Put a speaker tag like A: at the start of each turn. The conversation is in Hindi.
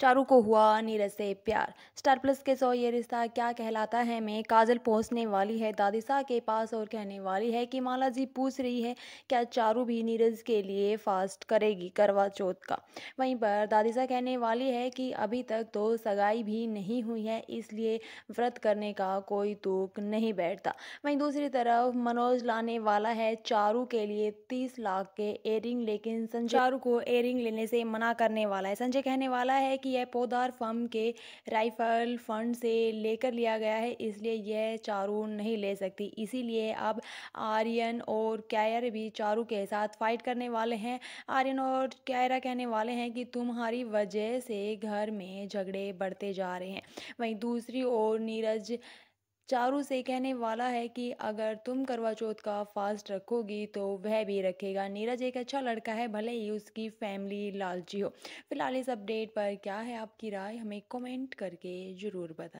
A: चारू को हुआ नीरज से प्यार स्टार प्लस के सौ ये रिश्ता क्या कहलाता है मैं काजल पहुंचने वाली है दादिसा के पास और कहने वाली है कि माला जी पूछ रही है क्या चारू भी नीरज के लिए फास्ट करेगी करवा चौथ का वहीं पर दादिसा कहने वाली है कि अभी तक तो सगाई भी नहीं हुई है इसलिए व्रत करने का कोई तुक नहीं बैठता वहीं दूसरी तरफ मनोज लाने वाला है चारू के लिए तीस लाख के एयरिंग लेकिन संजय चारू को एयरिंग लेने से मना करने वाला है संजय कहने वाला है कि कि यह पौधार फर्म के राइफल फंड से लेकर लिया गया है इसलिए यह चारू नहीं ले सकती इसीलिए अब आर्यन और कैर भी चारू के साथ फाइट करने वाले हैं आर्यन और कैरा कहने वाले हैं कि तुम्हारी वजह से घर में झगड़े बढ़ते जा रहे हैं वहीं दूसरी ओर नीरज चारों से कहने वाला है कि अगर तुम करवा चौथ का फास्ट रखोगी तो वह भी रखेगा नीरज एक अच्छा लड़का है भले ही उसकी फैमिली लालची हो फिलहाल इस अपडेट पर क्या है आपकी राय हमें कमेंट करके ज़रूर बताएं